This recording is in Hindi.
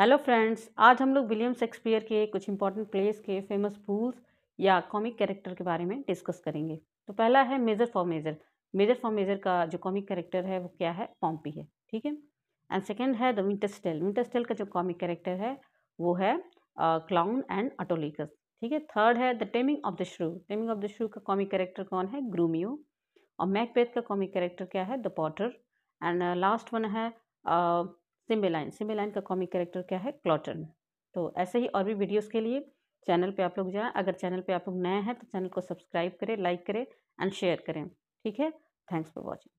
हेलो फ्रेंड्स आज हम लोग विलियम शेक्सपियर के कुछ इंपॉर्टेंट प्लेस के फेमस फूल्स या कॉमिक कैरेक्टर के बारे में डिस्कस करेंगे तो पहला है Measure for Measure Measure for Measure का जो कॉमिक कैरेक्टर है वो क्या है पॉम्पी है ठीक है एंड सेकेंड है द विंटरस्टेल विंटरस्टेल का जो कॉमिक कैरेक्टर है वो है क्लाउन एंड अटोलिकस ठीक है थर्ड है the Taming of the Shrew Taming of the Shrew का कॉमिक कैरेक्टर कौन है ग्रूमियो और मैकबेथ का कॉमिक कैरेक्टर क्या है the porter and last one है uh, सिम्बेलाइन सिम्बेलाइन का कॉमिक कैरेक्टर क्या है क्लॉटन तो ऐसे ही और भी वीडियोस के लिए चैनल पे आप लोग जाएं अगर चैनल पे आप लोग नए हैं तो चैनल को सब्सक्राइब करें लाइक करें एंड शेयर करें ठीक है थैंक्स फॉर वॉचिंग